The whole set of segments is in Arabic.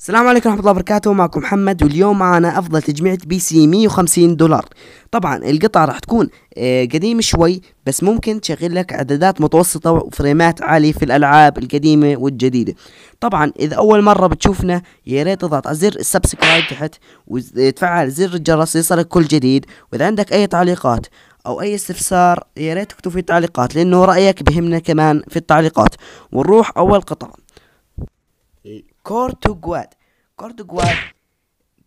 السلام عليكم ورحمة الله وبركاته معكم محمد واليوم معنا أفضل تجميعة بي سي 150 دولار طبعا القطعة راح تكون آه، قديمة شوي بس ممكن تشغل لك اعدادات متوسطة وفريمات عالية في الألعاب القديمة والجديدة طبعا إذا أول مرة بتشوفنا يا ريت تضغط على زر السبسكرايب تحت وتفعل زر الجرس ليصلك كل جديد وإذا عندك أي تعليقات او اي استفسار يا ريت تكتب في التعليقات لانه رايك بهمنا كمان في التعليقات ونروح اول قطعه كورتوغواد كورتوغواد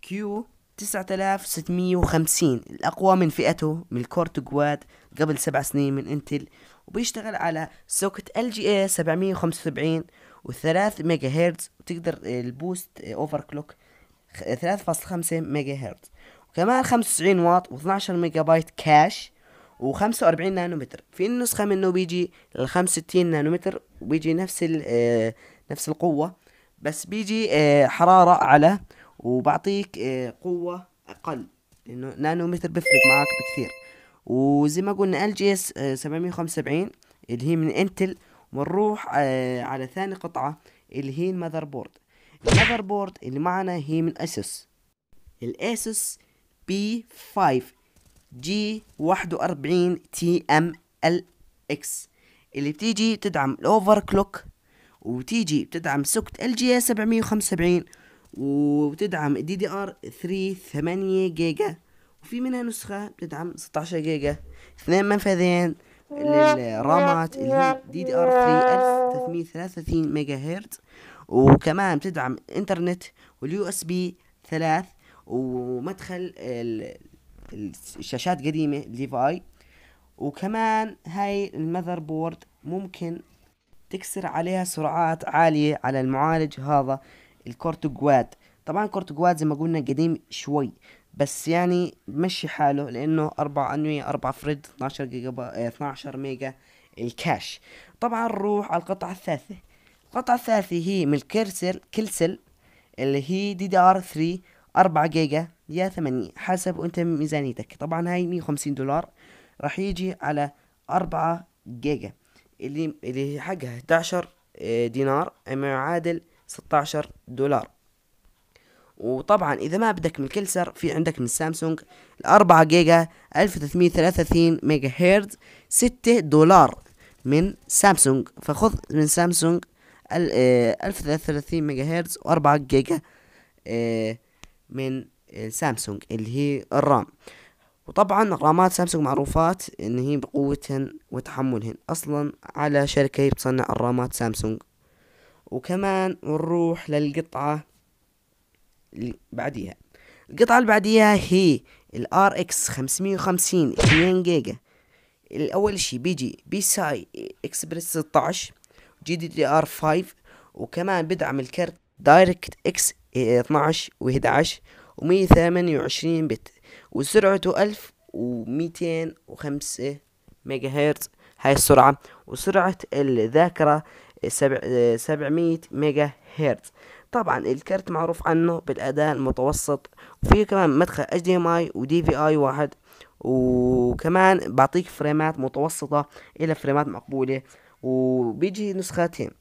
كيو 9650 الأقوى من فئته من الكورتوغواد قبل سبع سنين من انتل وبيشتغل على سوكت ال جي اي 775 و3 ميجا هرتز وتقدر البوست اوفر كلوك 3.5 ميجا هرتز وكمان 95 واط و12 ميجا بايت كاش و45 نانومتر في النسخة منه بيجي ال 65 نانومتر وبيجي نفس آه، نفس القوة بس بيجي آه، حرارة أعلى وبعطيك آه، قوة أقل لأنه نانومتر بيفرق معاك بكثير وزي ما قلنا ال جي اس 775 اللي هي من انتل ونروح آه، على ثاني قطعة اللي هي المذر بورد المذر بورد اللي معنا هي من اسس الاسس بي 5 جي 41 تي ام ال اكس اللي بتيجي تدعم الاوفر كلوك وتيجي بتدعم سكت ال جي 775 وبتدعم دي دي ار 3 8 جيجا وفي منها نسخة بتدعم 16 جيجا اثنين منفذين للرامات اللي هي دي دي ار 3 1333 ميجا هرتز وكمان بتدعم انترنت واليو اس بي 3 ومدخل الشاشات قديمة ليفاي وكمان هاي المذر بورد ممكن تكسر عليها سرعات عالية على المعالج هذا الكورتوجواد طبعا كورتوجواد زي ما قلنا قديم شوي بس يعني مشي حاله لانه اربع انوية اربع فريد 12 جيجا با... 12 ميجا الكاش طبعا نروح على القطعة الثالثة القطعة الثالثة هي من الكرسل كلسل اللي هي دي دي ار 3 4 جيجا يا 8 حسب انت ميزانيتك طبعا هاي 150 دولار راح يجي على 4 جيجا اللي اللي هي حقها 11 آه، دينار ما يعادل 16 دولار وطبعا اذا ما بدك من كلسر في عندك من سامسونج 4 جيجا 1333 ميجا هيرتز 6 دولار من سامسونج فخذ من سامسونج 1033 ميجا هيرتز و4 جيجا آه، من سامسونج اللي هي الرام وطبعا رامات سامسونج معروفات ان هي بقوتهن وتحملهن اصلا على شركة هي بتصنع الرامات سامسونج وكمان نروح للقطعة اللي بعديها القطعة اللي بعديها هي الار اكس 550 2 جيجا الاول شي بيجي بي ساي اكسبرس 16 جي دي دي ار 5 وكمان بدعم الكرت دايركت اكس 12 و11 و128 بت وسرعته ألف وميتين وخمسة ميجا هرتز هاي السرعة وسرعة الذاكرة سبع سبعمية ميجا هرتز طبعا الكارت معروف عنه بالأداء المتوسط وفيه كمان مدخل اتش دي ام اي ودي في اي واحد وكمان بعطيك فريمات متوسطة إلى فريمات مقبولة وبيجي نسختين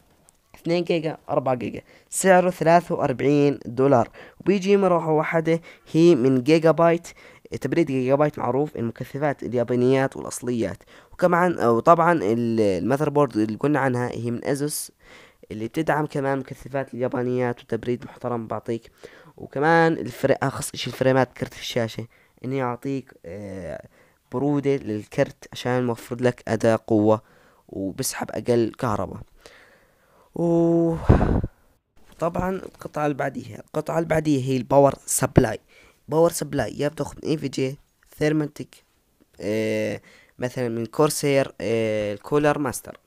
2 جيجا 4 جيجا سعره 43 دولار وبيجي مروحة واحدة هي من جيجا بايت تبريد جيجا بايت معروف المكثفات اليابانيات والأصليات وكمان وطبعا المذر بورد اللي قلنا عنها هي من أزوس اللي بتدعم كمان مكثفات اليابانيات وتبريد محترم بعطيك وكمان الفرق أخص إشي الفريمات كرت الشاشة إنه يعطيك آه، برودة للكرت عشان يوفر لك أداء قوة وبسحب أقل كهرباء و طبعا القطعة اللي بعديها القطعة اللي بعديها هي الباور سبلاي باور سبلاي يا بتاخد من اي في جي ثيرمنتك مثلا من كورسير الكولر ماستر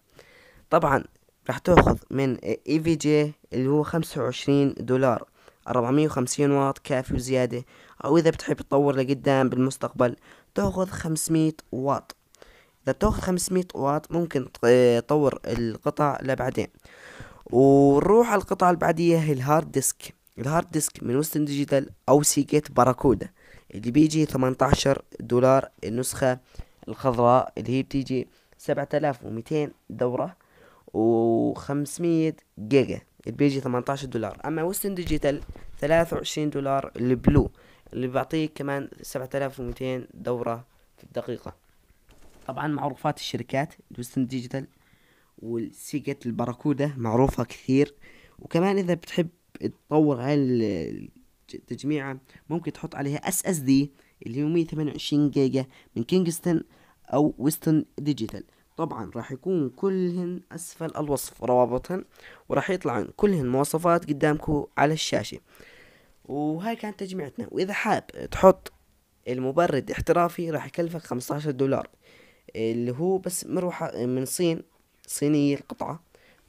طبعا راح تاخذ من اي في جي اللي هو خمسة وعشرين دولار أربعمية وخمسين واط كافي وزيادة أو إذا بتحب تطور لقدام بالمستقبل تاخذ خمسمية واط اذا بتاخد 500 واط ممكن تطور القطع لبعدين ونروح على القطعة اللي بعديها هي الهارد ديسك الهارد ديسك من وستن ديجيتال او سيجيت باراكودا اللي بيجي 18 دولار النسخة الخضراء اللي هي بتيجي 7200 دورة و500 جيجا اللي بيجي 18 دولار اما وستن ديجيتال 23 دولار البلو اللي بيعطيك كمان 7200 دورة في الدقيقة طبعا معروفات الشركات الويسترن ديجيتال والسيجة الباراكودا معروفة كثير وكمان إذا بتحب تطور هاي التجميعة ممكن تحط عليها اس اس دي اللي هو 128 جيجا من كينغستون أو ويسترن ديجيتال طبعا راح يكون كلهن أسفل الوصف روابطهن وراح يطلعن كلهن مواصفات قدامكم على الشاشة وهاي كانت تجميعتنا وإذا حاب تحط المبرد احترافي راح يكلفك 15 دولار اللي هو بس مروحة من صين صينية القطعة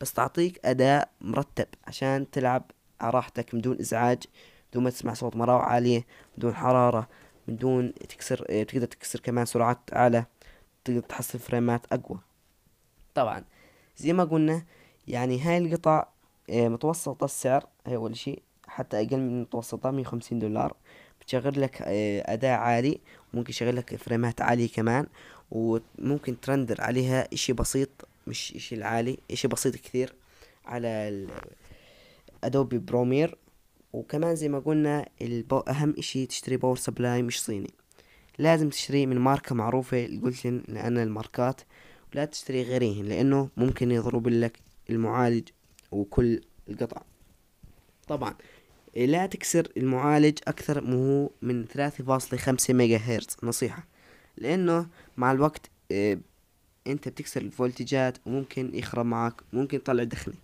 بس تعطيك أداء مرتب عشان تلعب على راحتك بدون إزعاج بدون ما تسمع صوت مراوح عالية بدون حرارة بدون تكسر آه، تقدر تكسر كمان سرعات أعلى تقدر تحصل فريمات أقوى طبعا زي ما قلنا يعني هاي القطع آه، متوسطة السعر هي أول شيء حتى أقل من متوسطة مية وخمسين دولار بتشغل لك آه، أداء عالي وممكن يشغل لك فريمات عالية كمان وممكن ترندر عليها اشي بسيط مش اشي العالي اشي بسيط كثير على ادوبي برومير وكمان زي ما قلنا البو... اهم اشي تشتري باور سبلاي مش صيني لازم تشتري من ماركة معروفة قلت لأن الماركات ولا تشتري غيرهن لأنه ممكن يضرب لك المعالج وكل القطع طبعا لا تكسر المعالج أكثر من 3.5 ميجا هرتز نصيحة لانه مع الوقت اه انت بتكسر الفولتجات وممكن يخرب معك ممكن يطلع دخلة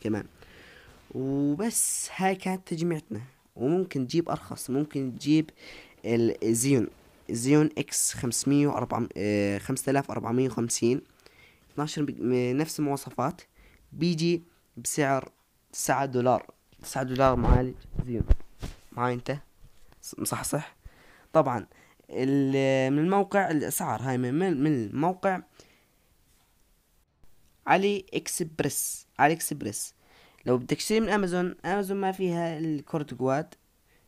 كمان وبس هاي كانت تجميعتنا وممكن تجيب ارخص ممكن تجيب الزيون زيون اكس 500 5450 12 نفس المواصفات بيجي بسعر 9 دولار 9 دولار معالج زيون معاي انت مصحصح طبعا من الموقع الاسعار هاي من, من الموقع علي اكسبرس علي اكسبرس لو بدك تشتري من امازون امازون ما فيها جواد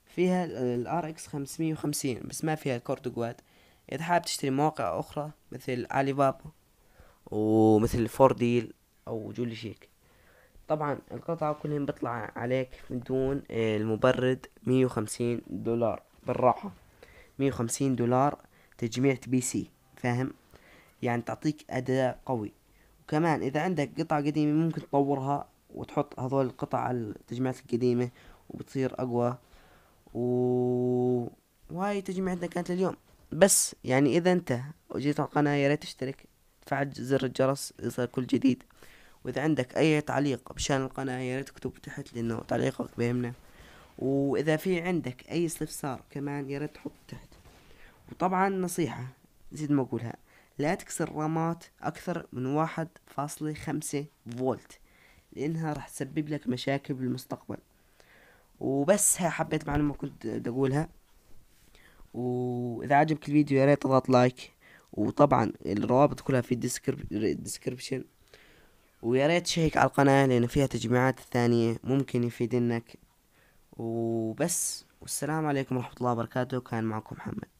فيها الار اكس 550 بس ما فيها جواد اذا حابب تشتري مواقع اخرى مثل علي بابا ومثل فور ديل او جولي شيك طبعا القطعة كلهم بطلع عليك من دون المبرد مية وخمسين دولار بالراحة مية وخمسين دولار تجميع بي سي فاهم يعني تعطيك أداء قوي وكمان إذا عندك قطع قديمة ممكن تطورها وتحط هذول القطع على التجميعات القديمة وبتصير أقوى و... وهاي تجميعتنا كانت لليوم بس يعني إذا أنت جيت على القناة يا ريت تشترك تفعل زر الجرس يصير كل جديد وإذا عندك أي تعليق بشان القناة يا ريت تكتب تحت لأنه تعليقك بيهمنا واذا في عندك اي استفسار كمان ياريت ريت تحط تحت وطبعا نصيحة زيد ما اقولها لا تكسر رامات اكثر من واحد فاصلة خمسة فولت لانها راح تسبب لك مشاكل بالمستقبل وبس ها حبيت معلومة كنت بدي اقولها واذا عجبك الفيديو يا ريت تضغط لايك وطبعا الروابط كلها في الديسكربشن ويا ريت تشيك على القناة لأن فيها تجميعات ثانية ممكن يفيدنك وبس والسلام عليكم ورحمة الله وبركاته كان معكم محمد